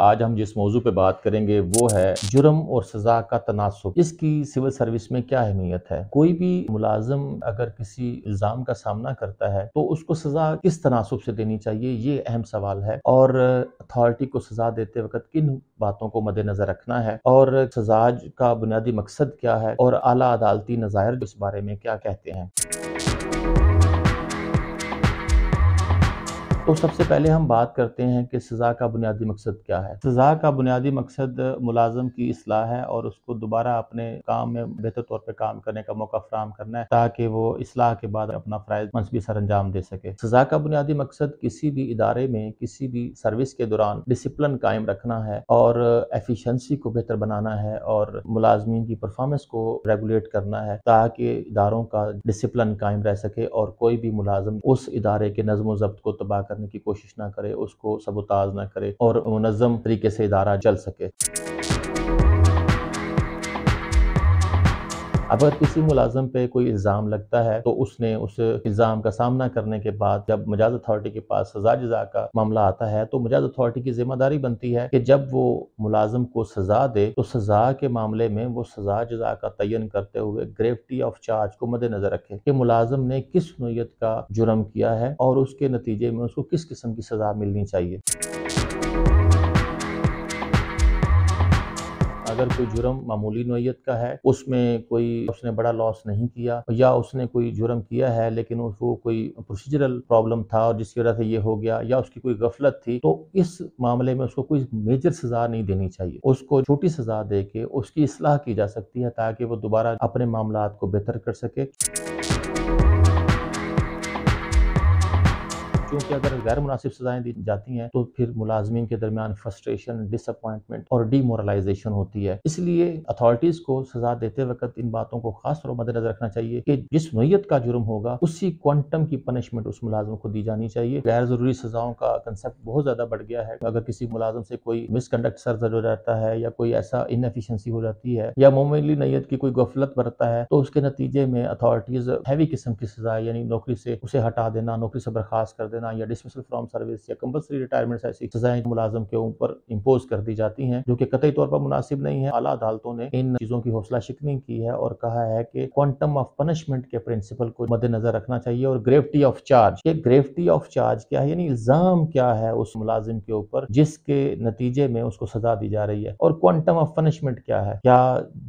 आज हम जिस मौजू पे बात करेंगे वो है जुर्म और सजा का तनासब इसकी सिविल सर्विस में क्या अहमियत है कोई भी मुलाजम अगर किसी इल्ज़ाम का सामना करता है तो उसको सजा किस तनासब से देनी चाहिए ये अहम सवाल है और अथॉरिटी को सजा देते वक्त किन बातों को मद्देनजर रखना है और सजाज का बुनियादी मकसद क्या है और आला अदालती नज़ायर इस बारे में क्या कहते हैं तो सबसे पहले हम बात करते हैं कि सज़ा का बुनियादी मकसद क्या है सज़ा का बुनियादी मकसद मुलाजम की असलाह है और उसको दोबारा अपने काम में बेहतर तौर पर काम करने का मौका फ्राहम करना है ताकि वो इसलाह के बाद अपना फरज मनसबी सर अंजाम दे सके सज़ा का बुनियादी मकसद किसी भी इदारे में किसी भी सर्विस के दौरान डिसिप्लिन कायम रखना है और एफिशंसी को बेहतर बनाना है और मुलाजमीन की परफॉर्मेंस को रेगुलेट करना है ताकि इदारों का डिसिप्लिन कायम रह सके और कोई भी मुलाजम उस इदारे के नज़म ज़ब्त को तबाह करने करने की कोशिश ना करे उसको सबोताज ना करे और मुनज़म तरीके से इदारा चल सके अगर किसी मुलाजम पे कोई इल्ज़ाम लगता है तो उसने उस इल्ज़ाम का सामना करने के बाद जब मजाज अथॉरिटी के पास सजा जजा का मामला आता है तो मजाज अथॉरिटी की जिम्मेदारी बनती है कि जब वो मुलाजम को सजा दे तो सजा के मामले में वो सजा जजा का तयन करते हुए ग्रेविटी ऑफ चार्ज को मद्देनजर रखे कि मुलाजम ने किस नोयत का जुर्म किया है और उसके नतीजे में उसको किस किस्म की सजा मिलनी चाहिए अगर कोई जुर्म मामूली नोयत का है उसमें कोई उसने बड़ा लॉस नहीं किया या उसने कोई जुर्म किया है लेकिन उसको कोई प्रोसीजरल प्रॉब्लम था और जिसकी वजह से ये हो गया या उसकी कोई गफलत थी तो इस मामले में उसको कोई मेजर सजा नहीं देनी चाहिए उसको छोटी सजा दे के उसकी असलाह की जा सकती है ताकि वो दोबारा अपने मामला को बेहतर कर सके क्योंकि अगर गैर मुनासिब सजाएं दी जाती हैं तो फिर मुलाजमीन के दरमियान फ्रस्ट्रेशन डिसअपॉइंटमेंट और डीमोरलाइजेशन होती है इसलिए अथॉरिटीज को सजा देते वक्त इन बातों को खास तौर पर मद्देनजर रखना चाहिए कि जिस नोयत का जुर्म होगा उसी क्वांटम की पनिशमेंट उस मुलाजम को दी जानी चाहिए गैर जरूरी सजाओं का कंसेप्ट बहुत ज्यादा बढ़ गया है अगर किसी मुलाजम से कोई मिसकंडक्ट सरजर हो जाता है या कोई ऐसा इनफिशेंसी हो जाती है या मोमली नैयत की कोई गफलत बरतता है तो उसके नतीजे में अथॉरिटीज हैवी किस्म की सजा यानी नौकरी से उसे हटा देना नौकरी से बर्खास्त कर देना देना या डिसमिसल फ्रॉम सर्विस या कंपलसरी रिटायरमेंट ऐसी सजाएं मुलाजम के ऊपर इम्पोज कर दी जाती हैं जो कि कतई तौर पर मुनासिब नहीं है अला अदालतों ने इन चीज़ों की हौसला शिकनी की है और कहा है कि क्वांटम ऑफ पनिशमेंट के प्रिंसिपल को मद्देनजर रखना चाहिए और ग्रेविटी ऑफ चार्ज ये ग्रेविटी ऑफ चार्ज क्या है यानी इल्ज़ाम क्या है उस मुलाजिम के ऊपर जिसके नतीजे में उसको सजा दी जा रही है और क्वांटम ऑफ पनिशमेंट क्या है क्या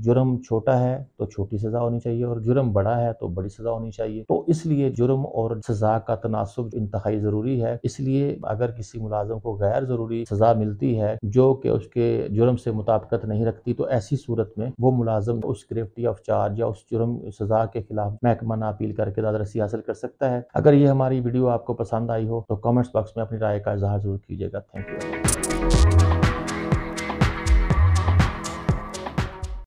जुर्म छोटा है तो छोटी सजा होनी चाहिए और जुर्म बड़ा है तो बड़ी सजा होनी चाहिए तो इसलिए जुर्म और सजा का तनासब इंतहाई ज़रूरी है इसलिए अगर किसी मुलाजम को गैर ज़रूरी सज़ा मिलती है जो कि उसके जुर्म से मुताबकत नहीं रखती तो ऐसी सूरत में वो मुलाजम उस गिरफ्टी ऑफ चार्ज या उस जुर्म सज़ा के खिलाफ महकमा ना अपील करके दादरसी हासिल कर सकता है अगर ये हमारी वीडियो आपको पसंद आई हो तो कमेंट्स बॉक्स में अपनी राय का इजहार जरूर कीजिएगा थैंक यू